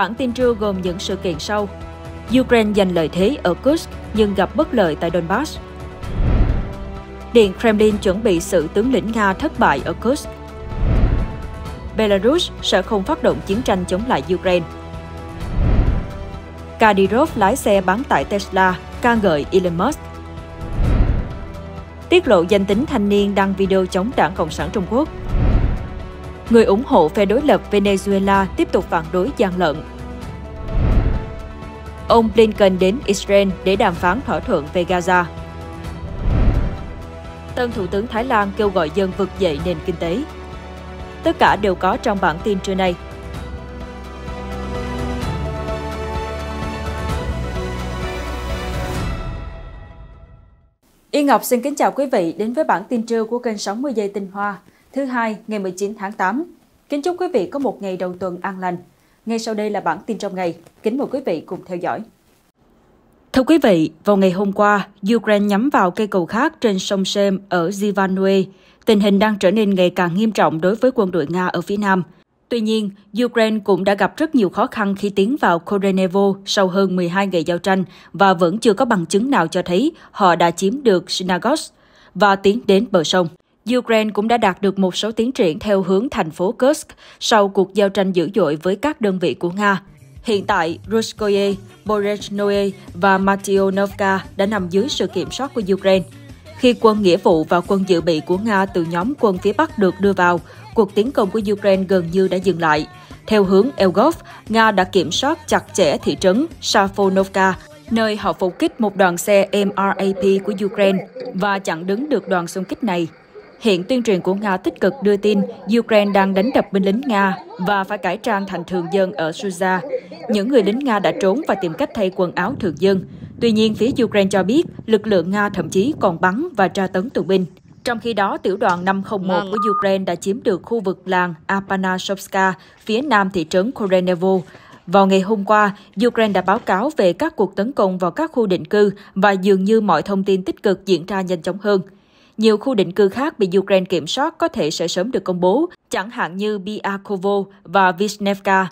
Bản tin trưa gồm những sự kiện sau. Ukraine giành lợi thế ở Kursk nhưng gặp bất lợi tại Donbass. Điện Kremlin chuẩn bị sự tướng lĩnh Nga thất bại ở Kursk. Belarus sẽ không phát động chiến tranh chống lại Ukraine. Kadyrov lái xe bán tại Tesla, ca ngợi Elon Musk. Tiết lộ danh tính thanh niên đăng video chống đảng Cộng sản Trung Quốc người ủng hộ phe đối lập Venezuela tiếp tục phản đối gian lận. Ông Blinken đến Israel để đàm phán thỏa thuận về Gaza. Tân Thủ tướng Thái Lan kêu gọi dân vực dậy nền kinh tế. Tất cả đều có trong bản tin trưa nay, Yên Ngọc xin kính chào quý vị đến với bản tin trưa của kênh 60 giây tinh hoa thứ hai ngày 19 tháng 8. Kính chúc quý vị có một ngày đầu tuần an lành. Ngay sau đây là bản tin trong ngày. Kính mời quý vị cùng theo dõi. Thưa quý vị, vào ngày hôm qua, Ukraine nhắm vào cây cầu khác trên sông Sem ở Zivanue. Tình hình đang trở nên ngày càng nghiêm trọng đối với quân đội Nga ở phía Nam. Tuy nhiên, Ukraine cũng đã gặp rất nhiều khó khăn khi tiến vào Korenevo sau hơn 12 ngày giao tranh và vẫn chưa có bằng chứng nào cho thấy họ đã chiếm được Synagos và tiến đến bờ sông. Ukraine cũng đã đạt được một số tiến triển theo hướng thành phố Kursk sau cuộc giao tranh dữ dội với các đơn vị của Nga. Hiện tại, Ruskoye, Borechnoe và Mationovka đã nằm dưới sự kiểm soát của Ukraine. Khi quân nghĩa vụ và quân dự bị của Nga từ nhóm quân phía Bắc được đưa vào, cuộc tiến công của Ukraine gần như đã dừng lại. Theo hướng Elgov, Nga đã kiểm soát chặt chẽ thị trấn Safonovka, nơi họ phục kích một đoàn xe MRAP của Ukraine và chặn đứng được đoàn xung kích này. Hiện tuyên truyền của Nga tích cực đưa tin Ukraine đang đánh đập binh lính Nga và phải cải trang thành thường dân ở Suza. Những người lính Nga đã trốn và tìm cách thay quần áo thường dân. Tuy nhiên, phía Ukraine cho biết lực lượng Nga thậm chí còn bắn và tra tấn tù binh. Trong khi đó, tiểu đoàn 501 của Ukraine đã chiếm được khu vực làng Apanashovska, phía nam thị trấn Korenevo. Vào ngày hôm qua, Ukraine đã báo cáo về các cuộc tấn công vào các khu định cư và dường như mọi thông tin tích cực diễn ra nhanh chóng hơn. Nhiều khu định cư khác bị Ukraine kiểm soát có thể sẽ sớm được công bố, chẳng hạn như Biakovo và Vishnevka,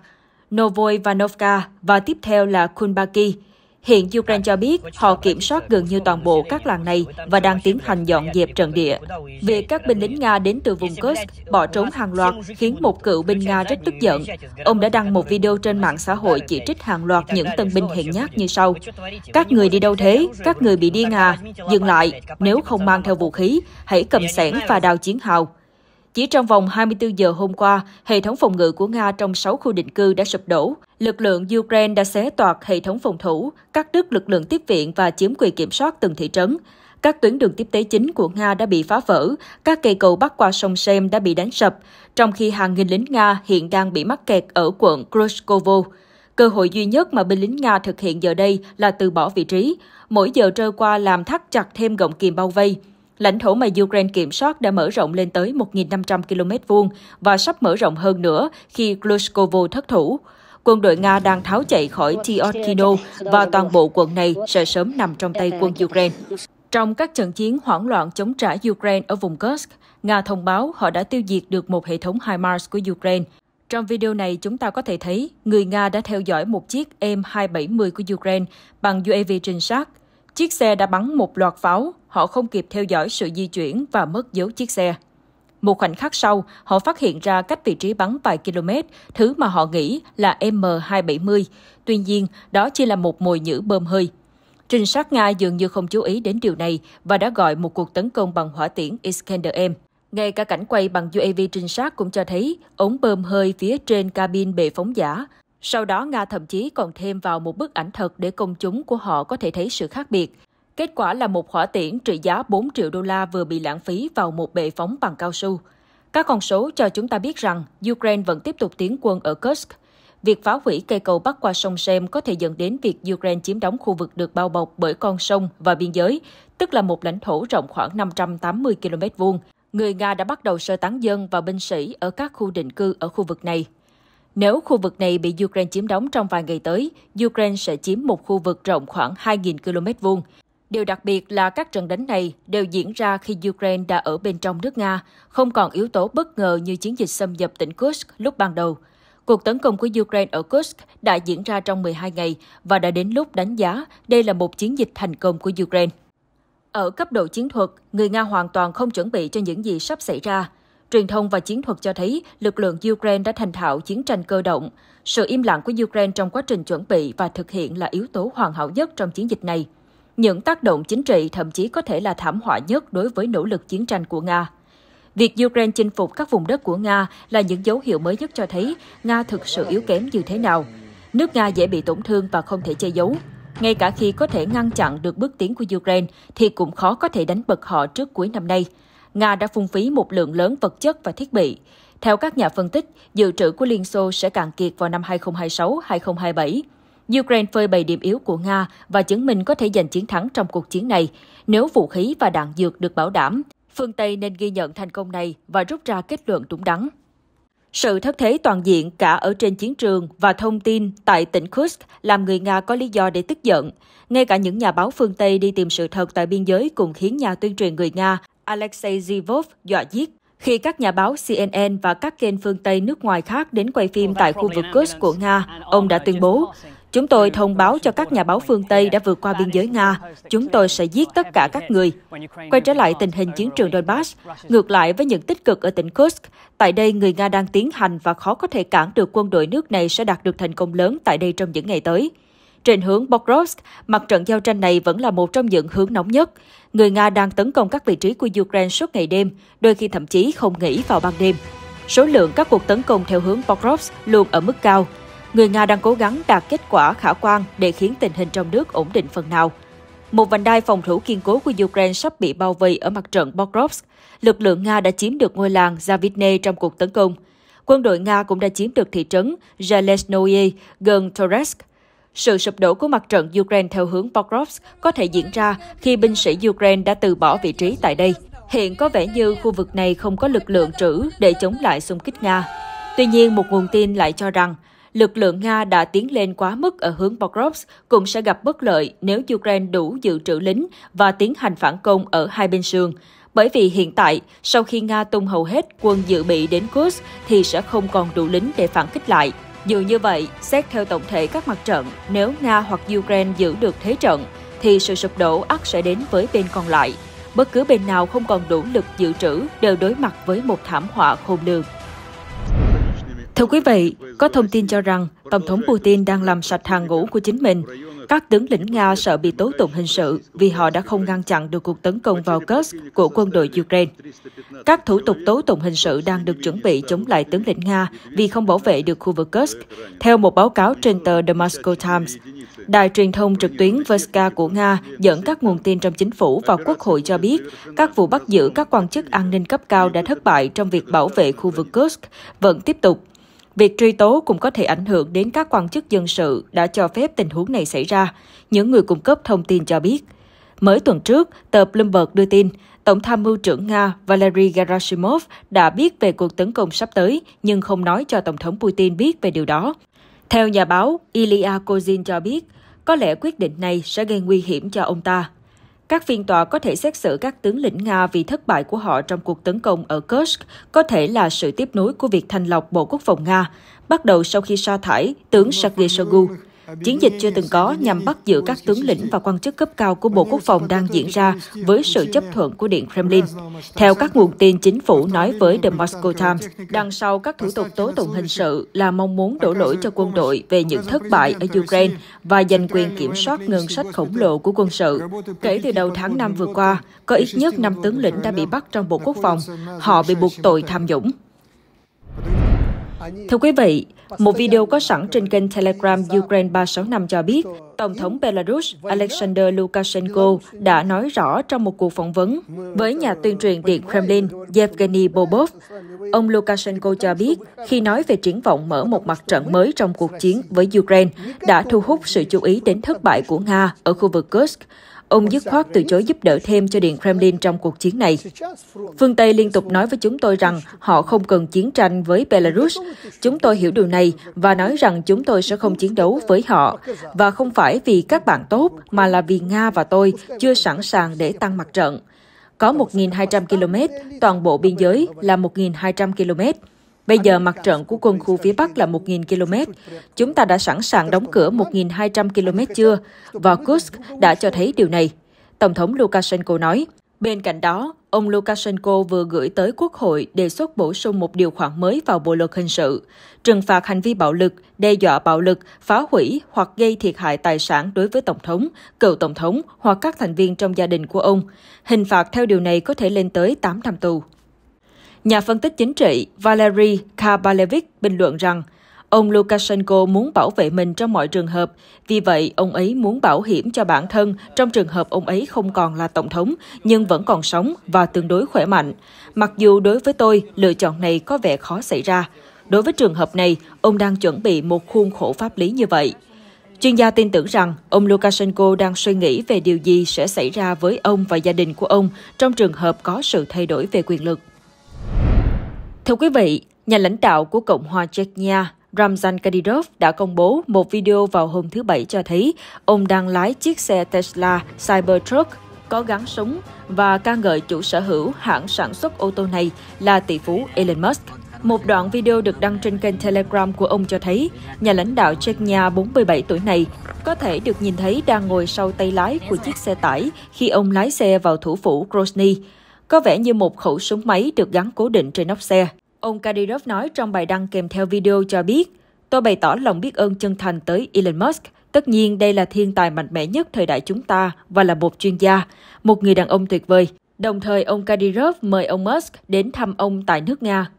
Novoivanovka và tiếp theo là Kunbaki. Hiện Ukraine cho biết họ kiểm soát gần như toàn bộ các làng này và đang tiến hành dọn dẹp trận địa. Việc các binh lính Nga đến từ vùng Kursk bỏ trốn hàng loạt khiến một cựu binh Nga rất tức giận. Ông đã đăng một video trên mạng xã hội chỉ trích hàng loạt những tân binh hiện nhát như sau. Các người đi đâu thế? Các người bị điên à? Dừng lại, nếu không mang theo vũ khí, hãy cầm sẻn và đào chiến hào. Chỉ trong vòng 24 giờ hôm qua, hệ thống phòng ngự của Nga trong 6 khu định cư đã sụp đổ, lực lượng Ukraine đã xé toạc hệ thống phòng thủ, cắt đứt lực lượng tiếp viện và chiếm quyền kiểm soát từng thị trấn. Các tuyến đường tiếp tế chính của Nga đã bị phá vỡ, các cây cầu bắc qua sông Sem đã bị đánh sập, trong khi hàng nghìn lính Nga hiện đang bị mắc kẹt ở quận Krushkovo. Cơ hội duy nhất mà binh lính Nga thực hiện giờ đây là từ bỏ vị trí, mỗi giờ trôi qua làm thắt chặt thêm gọng kìm bao vây. Lãnh thổ mà Ukraine kiểm soát đã mở rộng lên tới 1.500 km vuông và sắp mở rộng hơn nữa khi Glushkovo thất thủ quân đội Nga đang tháo chạy khỏi Tiotkino và toàn bộ quận này sẽ sớm nằm trong tay quân Ukraine. Trong các trận chiến hoảng loạn chống trả Ukraine ở vùng Kursk, Nga thông báo họ đã tiêu diệt được một hệ thống HIMARS của Ukraine. Trong video này, chúng ta có thể thấy người Nga đã theo dõi một chiếc M270 của Ukraine bằng UAV trinh sát. Chiếc xe đã bắn một loạt pháo, họ không kịp theo dõi sự di chuyển và mất dấu chiếc xe. Một khoảnh khắc sau, họ phát hiện ra cách vị trí bắn vài km, thứ mà họ nghĩ là M270. Tuy nhiên, đó chỉ là một mồi nhữ bơm hơi. Trinh sát Nga dường như không chú ý đến điều này và đã gọi một cuộc tấn công bằng hỏa tiễn Iskander-M. Ngay cả cảnh quay bằng UAV trinh sát cũng cho thấy ống bơm hơi phía trên cabin bị phóng giả. Sau đó, Nga thậm chí còn thêm vào một bức ảnh thật để công chúng của họ có thể thấy sự khác biệt. Kết quả là một hỏa tiễn trị giá 4 triệu đô la vừa bị lãng phí vào một bệ phóng bằng cao su. Các con số cho chúng ta biết rằng Ukraine vẫn tiếp tục tiến quân ở Kursk. Việc phá hủy cây cầu bắc qua sông Sem có thể dẫn đến việc Ukraine chiếm đóng khu vực được bao bọc bởi con sông và biên giới, tức là một lãnh thổ rộng khoảng 580 km vuông. Người Nga đã bắt đầu sơ tán dân và binh sĩ ở các khu định cư ở khu vực này. Nếu khu vực này bị Ukraine chiếm đóng trong vài ngày tới, Ukraine sẽ chiếm một khu vực rộng khoảng 2.000 km vuông. Điều đặc biệt là các trận đánh này đều diễn ra khi Ukraine đã ở bên trong nước Nga, không còn yếu tố bất ngờ như chiến dịch xâm nhập tỉnh Kursk lúc ban đầu. Cuộc tấn công của Ukraine ở Kursk đã diễn ra trong 12 ngày và đã đến lúc đánh giá đây là một chiến dịch thành công của Ukraine. Ở cấp độ chiến thuật, người Nga hoàn toàn không chuẩn bị cho những gì sắp xảy ra. Truyền thông và chiến thuật cho thấy lực lượng Ukraine đã thành thạo chiến tranh cơ động. Sự im lặng của Ukraine trong quá trình chuẩn bị và thực hiện là yếu tố hoàn hảo nhất trong chiến dịch này – những tác động chính trị thậm chí có thể là thảm họa nhất đối với nỗ lực chiến tranh của Nga. Việc Ukraine chinh phục các vùng đất của Nga là những dấu hiệu mới nhất cho thấy Nga thực sự yếu kém như thế nào. Nước Nga dễ bị tổn thương và không thể che giấu. Ngay cả khi có thể ngăn chặn được bước tiến của Ukraine thì cũng khó có thể đánh bật họ trước cuối năm nay. Nga đã phung phí một lượng lớn vật chất và thiết bị. Theo các nhà phân tích, dự trữ của Liên Xô sẽ cạn kiệt vào năm 2026-2027. Ukraine phơi bày điểm yếu của Nga và chứng minh có thể giành chiến thắng trong cuộc chiến này nếu vũ khí và đạn dược được bảo đảm. Phương Tây nên ghi nhận thành công này và rút ra kết luận đúng đắn. Sự thất thế toàn diện cả ở trên chiến trường và thông tin tại tỉnh Kursk làm người Nga có lý do để tức giận. Ngay cả những nhà báo phương Tây đi tìm sự thật tại biên giới cũng khiến nhà tuyên truyền người Nga Alexei Zivov dọa giết. Khi các nhà báo CNN và các kênh phương Tây nước ngoài khác đến quay phim tại khu vực Kursk của Nga, ông đã tuyên bố, Chúng tôi thông báo cho các nhà báo phương Tây đã vượt qua biên giới Nga, chúng tôi sẽ giết tất cả các người. Quay trở lại tình hình chiến trường Donbass, ngược lại với những tích cực ở tỉnh Kursk, tại đây người Nga đang tiến hành và khó có thể cản được quân đội nước này sẽ đạt được thành công lớn tại đây trong những ngày tới. Trên hướng Pokrovsk, mặt trận giao tranh này vẫn là một trong những hướng nóng nhất. Người Nga đang tấn công các vị trí của Ukraine suốt ngày đêm, đôi khi thậm chí không nghỉ vào ban đêm. Số lượng các cuộc tấn công theo hướng Pokrovsk luôn ở mức cao, người Nga đang cố gắng đạt kết quả khả quan để khiến tình hình trong nước ổn định phần nào. Một vành đai phòng thủ kiên cố của Ukraine sắp bị bao vây ở mặt trận Pokrovsk. Lực lượng Nga đã chiếm được ngôi làng Zavitne trong cuộc tấn công. Quân đội Nga cũng đã chiếm được thị trấn Zalesnoye gần Toretsk. Sự sụp đổ của mặt trận Ukraine theo hướng Pokrovsk có thể diễn ra khi binh sĩ Ukraine đã từ bỏ vị trí tại đây. Hiện có vẻ như khu vực này không có lực lượng trữ để chống lại xung kích Nga. Tuy nhiên, một nguồn tin lại cho rằng lực lượng Nga đã tiến lên quá mức ở hướng Pokrovsk cũng sẽ gặp bất lợi nếu Ukraine đủ dự trữ lính và tiến hành phản công ở hai bên sườn. Bởi vì hiện tại, sau khi Nga tung hầu hết quân dự bị đến Kursk thì sẽ không còn đủ lính để phản kích lại. Dù như vậy, xét theo tổng thể các mặt trận, nếu Nga hoặc Ukraine giữ được thế trận, thì sự sụp đổ ắt sẽ đến với bên còn lại. Bất cứ bên nào không còn đủ lực dự trữ đều đối mặt với một thảm họa khôn lường. Thưa quý vị, có thông tin cho rằng Tổng thống Putin đang làm sạch hàng ngũ của chính mình. Các tướng lĩnh Nga sợ bị tố tụng hình sự vì họ đã không ngăn chặn được cuộc tấn công vào Kursk của quân đội Ukraine. Các thủ tục tố tụng hình sự đang được chuẩn bị chống lại tướng lĩnh Nga vì không bảo vệ được khu vực Kursk, theo một báo cáo trên tờ The Moscow Times. Đài truyền thông trực tuyến Veska của Nga dẫn các nguồn tin trong chính phủ và quốc hội cho biết các vụ bắt giữ các quan chức an ninh cấp cao đã thất bại trong việc bảo vệ khu vực Kursk vẫn tiếp tục. Việc truy tố cũng có thể ảnh hưởng đến các quan chức dân sự đã cho phép tình huống này xảy ra, những người cung cấp thông tin cho biết. Mới tuần trước, tờ Bloomberg đưa tin, Tổng tham mưu trưởng Nga Valery Gerasimov đã biết về cuộc tấn công sắp tới nhưng không nói cho Tổng thống Putin biết về điều đó. Theo nhà báo, Ilya Kozin cho biết, có lẽ quyết định này sẽ gây nguy hiểm cho ông ta các phiên tòa có thể xét xử các tướng lĩnh Nga vì thất bại của họ trong cuộc tấn công ở Kursk, có thể là sự tiếp nối của việc thành lọc Bộ Quốc phòng Nga, bắt đầu sau khi sa thải tướng Sergei Shoigu. Chiến dịch chưa từng có nhằm bắt giữ các tướng lĩnh và quan chức cấp cao của Bộ Quốc phòng đang diễn ra với sự chấp thuận của Điện Kremlin. Theo các nguồn tin chính phủ nói với The Moscow Times, đằng sau các thủ tục tố tụng hình sự là mong muốn đổ lỗi cho quân đội về những thất bại ở Ukraine và giành quyền kiểm soát ngân sách khổng lồ của quân sự. Kể từ đầu tháng 5 vừa qua, có ít nhất 5 tướng lĩnh đã bị bắt trong Bộ Quốc phòng. Họ bị buộc tội tham nhũng. Thưa quý vị, một video có sẵn trên kênh Telegram Ukraine 365 cho biết, Tổng thống Belarus Alexander Lukashenko đã nói rõ trong một cuộc phỏng vấn với nhà tuyên truyền Điện Kremlin Yevgeny Bobov. Ông Lukashenko cho biết, khi nói về triển vọng mở một mặt trận mới trong cuộc chiến với Ukraine, đã thu hút sự chú ý đến thất bại của Nga ở khu vực Kursk. Ông dứt khoát từ chối giúp đỡ thêm cho Điện Kremlin trong cuộc chiến này. Phương Tây liên tục nói với chúng tôi rằng họ không cần chiến tranh với Belarus. Chúng tôi hiểu điều này và nói rằng chúng tôi sẽ không chiến đấu với họ. Và không phải vì các bạn tốt, mà là vì Nga và tôi chưa sẵn sàng để tăng mặt trận. Có 1.200 km, toàn bộ biên giới là 1.200 km. Bây giờ mặt trận của quân khu phía Bắc là 1.000 km. Chúng ta đã sẵn sàng đóng cửa 1.200 km chưa? Và Kursk đã cho thấy điều này. Tổng thống Lukashenko nói. Bên cạnh đó, ông Lukashenko vừa gửi tới Quốc hội đề xuất bổ sung một điều khoản mới vào bộ luật hình sự, trừng phạt hành vi bạo lực, đe dọa bạo lực, phá hủy hoặc gây thiệt hại tài sản đối với Tổng thống, cựu Tổng thống hoặc các thành viên trong gia đình của ông. Hình phạt theo điều này có thể lên tới 8 năm tù. Nhà phân tích chính trị Valery Kabalevich bình luận rằng ông Lukashenko muốn bảo vệ mình trong mọi trường hợp, vì vậy ông ấy muốn bảo hiểm cho bản thân trong trường hợp ông ấy không còn là tổng thống nhưng vẫn còn sống và tương đối khỏe mạnh. Mặc dù đối với tôi, lựa chọn này có vẻ khó xảy ra. Đối với trường hợp này, ông đang chuẩn bị một khuôn khổ pháp lý như vậy. Chuyên gia tin tưởng rằng ông Lukashenko đang suy nghĩ về điều gì sẽ xảy ra với ông và gia đình của ông trong trường hợp có sự thay đổi về quyền lực. Thưa quý vị, nhà lãnh đạo của Cộng hòa Chechnya Ramzan Kadyrov đã công bố một video vào hôm thứ Bảy cho thấy ông đang lái chiếc xe Tesla Cybertruck có gắn súng và ca ngợi chủ sở hữu hãng sản xuất ô tô này là tỷ phú Elon Musk. Một đoạn video được đăng trên kênh Telegram của ông cho thấy nhà lãnh đạo Chechnya 47 tuổi này có thể được nhìn thấy đang ngồi sau tay lái của chiếc xe tải khi ông lái xe vào thủ phủ Grozny có vẻ như một khẩu súng máy được gắn cố định trên nóc xe. Ông Kadyrov nói trong bài đăng kèm theo video cho biết, Tôi bày tỏ lòng biết ơn chân thành tới Elon Musk. Tất nhiên đây là thiên tài mạnh mẽ nhất thời đại chúng ta và là một chuyên gia, một người đàn ông tuyệt vời. Đồng thời, ông Kadyrov mời ông Musk đến thăm ông tại nước Nga.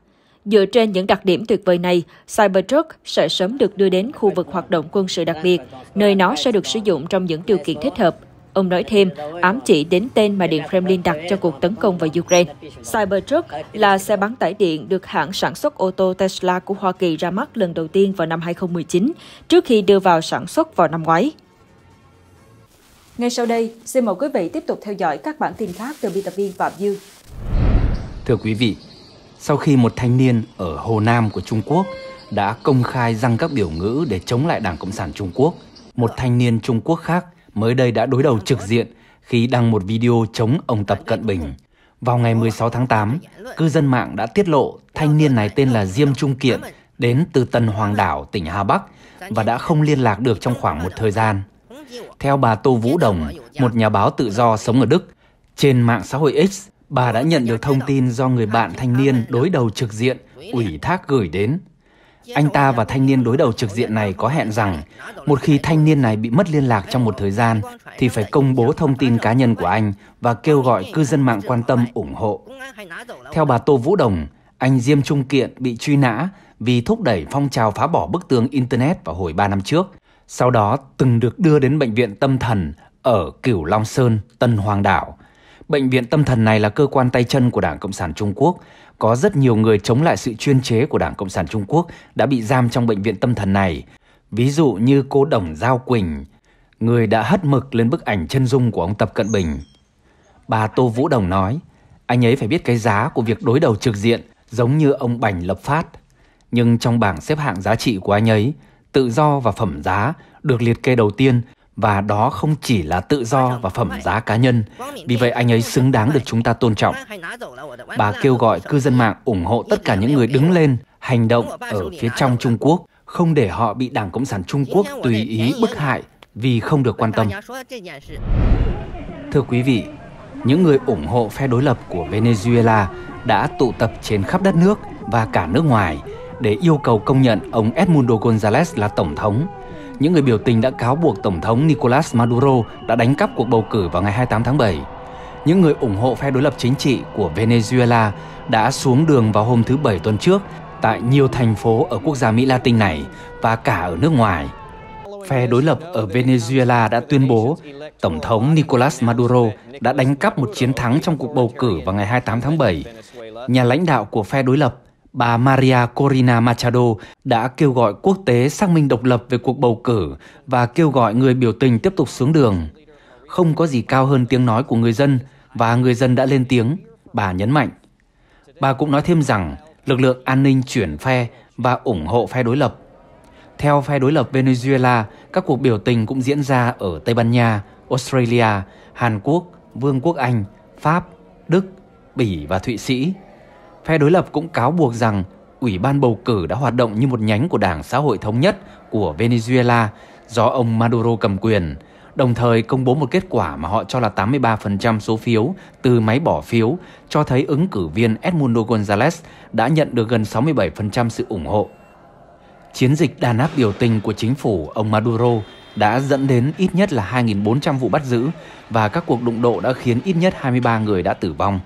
Dựa trên những đặc điểm tuyệt vời này, Cybertruck sẽ sớm được đưa đến khu vực hoạt động quân sự đặc biệt, nơi nó sẽ được sử dụng trong những điều kiện thích hợp. Ông nói thêm, ám chỉ đến tên mà Điện Kremlin đặt cho cuộc tấn công vào Ukraine. Cybertruck là xe bán tải điện được hãng sản xuất ô tô Tesla của Hoa Kỳ ra mắt lần đầu tiên vào năm 2019, trước khi đưa vào sản xuất vào năm ngoái. Ngay sau đây, xin mời quý vị tiếp tục theo dõi các bản tin khác từ biên tập viên Phạm Dương. Thưa quý vị, sau khi một thanh niên ở Hồ Nam của Trung Quốc đã công khai răng các biểu ngữ để chống lại Đảng Cộng sản Trung Quốc, một thanh niên Trung Quốc khác – mới đây đã đối đầu trực diện khi đăng một video chống ông Tập Cận Bình. Vào ngày 16 tháng 8, cư dân mạng đã tiết lộ thanh niên này tên là Diêm Trung Kiện đến từ Tân Hoàng Đảo, tỉnh Hà Bắc và đã không liên lạc được trong khoảng một thời gian. Theo bà Tô Vũ Đồng, một nhà báo tự do sống ở Đức, trên mạng xã hội X, bà đã nhận được thông tin do người bạn thanh niên đối đầu trực diện ủy thác gửi đến anh ta và thanh niên đối đầu trực diện này có hẹn rằng một khi thanh niên này bị mất liên lạc trong một thời gian thì phải công bố thông tin cá nhân của anh và kêu gọi cư dân mạng quan tâm ủng hộ. Theo bà Tô Vũ Đồng, anh Diêm Trung Kiện bị truy nã vì thúc đẩy phong trào phá bỏ bức tường Internet vào hồi 3 năm trước, sau đó từng được đưa đến bệnh viện tâm thần ở Cửu Long Sơn, Tân Hoàng Đảo. Bệnh viện tâm thần này là cơ quan tay chân của Đảng Cộng sản Trung Quốc có rất nhiều người chống lại sự chuyên chế của Đảng Cộng sản Trung Quốc đã bị giam trong bệnh viện tâm thần này. Ví dụ như cô Đồng Giao Quỳnh, người đã hất mực lên bức ảnh chân dung của ông Tập Cận Bình. Bà Tô Vũ Đồng nói, anh ấy phải biết cái giá của việc đối đầu trực diện giống như ông Bành Lập Phát. Nhưng trong bảng xếp hạng giá trị của anh ấy, tự do và phẩm giá được liệt kê đầu tiên và đó không chỉ là tự do và phẩm giá cá nhân. Vì vậy anh ấy xứng đáng được chúng ta tôn trọng. Bà kêu gọi cư dân mạng ủng hộ tất cả những người đứng lên, hành động ở phía trong Trung Quốc, không để họ bị Đảng Cộng sản Trung Quốc tùy ý bức hại vì không được quan tâm. Thưa quý vị, những người ủng hộ phe đối lập của Venezuela đã tụ tập trên khắp đất nước và cả nước ngoài để yêu cầu công nhận ông Edmundo González là tổng thống những người biểu tình đã cáo buộc Tổng thống Nicolas Maduro đã đánh cắp cuộc bầu cử vào ngày 28 tháng 7. Những người ủng hộ phe đối lập chính trị của Venezuela đã xuống đường vào hôm thứ Bảy tuần trước tại nhiều thành phố ở quốc gia Mỹ Latin này và cả ở nước ngoài. Phe đối lập ở Venezuela đã tuyên bố Tổng thống Nicolas Maduro đã đánh cắp một chiến thắng trong cuộc bầu cử vào ngày 28 tháng 7. Nhà lãnh đạo của phe đối lập bà Maria Corina Machado đã kêu gọi quốc tế xác minh độc lập về cuộc bầu cử và kêu gọi người biểu tình tiếp tục xuống đường. Không có gì cao hơn tiếng nói của người dân và người dân đã lên tiếng, bà nhấn mạnh. Bà cũng nói thêm rằng lực lượng an ninh chuyển phe và ủng hộ phe đối lập. Theo phe đối lập Venezuela, các cuộc biểu tình cũng diễn ra ở Tây Ban Nha, Australia, Hàn Quốc, Vương quốc Anh, Pháp, Đức, Bỉ và Thụy Sĩ. Phe đối lập cũng cáo buộc rằng Ủy ban bầu cử đã hoạt động như một nhánh của Đảng Xã hội Thống nhất của Venezuela do ông Maduro cầm quyền, đồng thời công bố một kết quả mà họ cho là 83% số phiếu từ máy bỏ phiếu cho thấy ứng cử viên Edmundo González đã nhận được gần 67% sự ủng hộ. Chiến dịch đàn áp biểu tình của chính phủ ông Maduro đã dẫn đến ít nhất là 2.400 vụ bắt giữ và các cuộc đụng độ đã khiến ít nhất 23 người đã tử vong.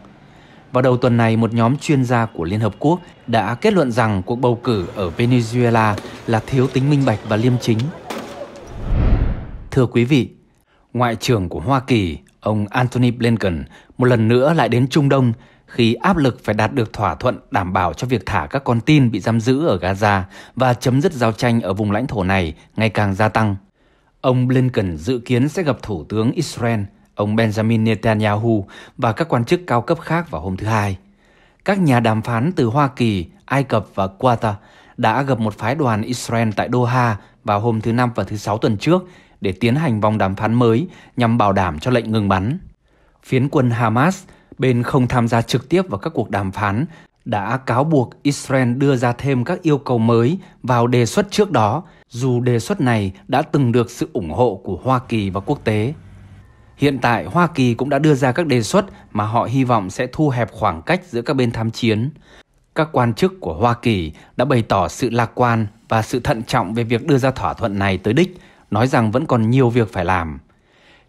Vào đầu tuần này, một nhóm chuyên gia của Liên Hợp Quốc đã kết luận rằng cuộc bầu cử ở Venezuela là thiếu tính minh bạch và liêm chính. Thưa quý vị, Ngoại trưởng của Hoa Kỳ, ông Antony Blinken, một lần nữa lại đến Trung Đông khi áp lực phải đạt được thỏa thuận đảm bảo cho việc thả các con tin bị giam giữ ở Gaza và chấm dứt giao tranh ở vùng lãnh thổ này ngày càng gia tăng. Ông Blinken dự kiến sẽ gặp Thủ tướng Israel ông Benjamin Netanyahu và các quan chức cao cấp khác vào hôm thứ Hai. Các nhà đàm phán từ Hoa Kỳ, Ai Cập và Qatar đã gặp một phái đoàn Israel tại Doha vào hôm thứ Năm và thứ Sáu tuần trước để tiến hành vòng đàm phán mới nhằm bảo đảm cho lệnh ngừng bắn. Phiến quân Hamas, bên không tham gia trực tiếp vào các cuộc đàm phán, đã cáo buộc Israel đưa ra thêm các yêu cầu mới vào đề xuất trước đó, dù đề xuất này đã từng được sự ủng hộ của Hoa Kỳ và quốc tế. Hiện tại, Hoa Kỳ cũng đã đưa ra các đề xuất mà họ hy vọng sẽ thu hẹp khoảng cách giữa các bên tham chiến. Các quan chức của Hoa Kỳ đã bày tỏ sự lạc quan và sự thận trọng về việc đưa ra thỏa thuận này tới đích, nói rằng vẫn còn nhiều việc phải làm.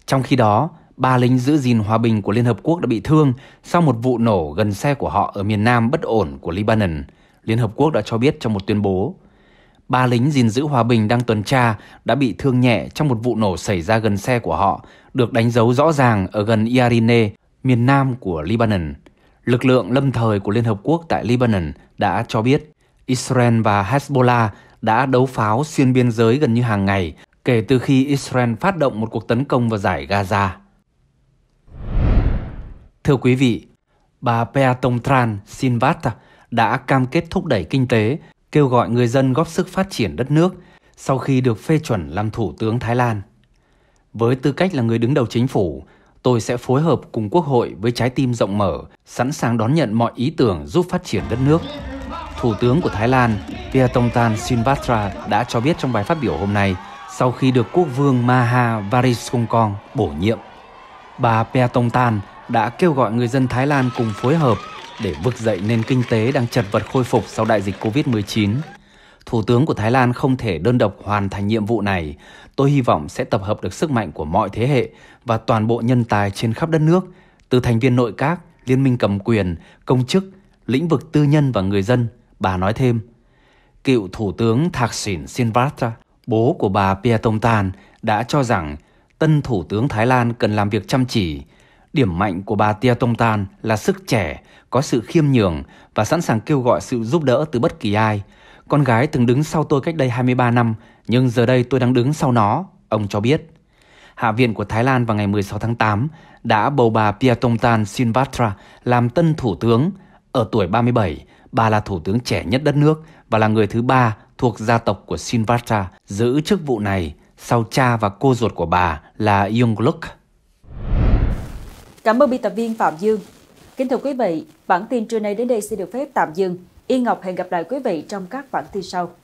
Trong khi đó, ba lính giữ gìn hòa bình của Liên Hợp Quốc đã bị thương sau một vụ nổ gần xe của họ ở miền nam bất ổn của Lebanon. Liên Hợp Quốc đã cho biết trong một tuyên bố ba lính gìn giữ hòa bình đang tuần tra đã bị thương nhẹ trong một vụ nổ xảy ra gần xe của họ, được đánh dấu rõ ràng ở gần Yarine, miền nam của Lebanon. Lực lượng lâm thời của Liên Hợp Quốc tại Lebanon đã cho biết Israel và Hezbollah đã đấu pháo xuyên biên giới gần như hàng ngày kể từ khi Israel phát động một cuộc tấn công vào giải Gaza. Thưa quý vị, bà Pea Tongtran Sinvat đã cam kết thúc đẩy kinh tế kêu gọi người dân góp sức phát triển đất nước sau khi được phê chuẩn làm Thủ tướng Thái Lan. Với tư cách là người đứng đầu chính phủ, tôi sẽ phối hợp cùng Quốc hội với trái tim rộng mở, sẵn sàng đón nhận mọi ý tưởng giúp phát triển đất nước. Thủ tướng của Thái Lan Paetongtarn Shinawatra đã cho biết trong bài phát biểu hôm nay sau khi được quốc vương Maha Varisongkong bổ nhiệm. Bà Paetongtarn đã kêu gọi người dân Thái Lan cùng phối hợp để vực dậy nền kinh tế đang chật vật khôi phục sau đại dịch Covid-19. Thủ tướng của Thái Lan không thể đơn độc hoàn thành nhiệm vụ này. Tôi hy vọng sẽ tập hợp được sức mạnh của mọi thế hệ và toàn bộ nhân tài trên khắp đất nước, từ thành viên nội các, liên minh cầm quyền, công chức, lĩnh vực tư nhân và người dân, bà nói thêm. Cựu Thủ tướng Thaksin Shinawatra, bố của bà Paetongtarn, đã cho rằng tân Thủ tướng Thái Lan cần làm việc chăm chỉ, Điểm mạnh của bà Tia Tông Tan là sức trẻ, có sự khiêm nhường và sẵn sàng kêu gọi sự giúp đỡ từ bất kỳ ai. Con gái từng đứng sau tôi cách đây 23 năm, nhưng giờ đây tôi đang đứng sau nó, ông cho biết. Hạ viện của Thái Lan vào ngày 16 tháng 8 đã bầu bà Piatomtan Sinvatra làm tân thủ tướng. Ở tuổi 37, bà là thủ tướng trẻ nhất đất nước và là người thứ ba thuộc gia tộc của Sinvatra giữ chức vụ này sau cha và cô ruột của bà là Yingluck. Cảm ơn biên tập viên Phạm Dương. Kính thưa quý vị, bản tin trưa nay đến đây xin được phép tạm dừng. Yên Ngọc hẹn gặp lại quý vị trong các bản tin sau.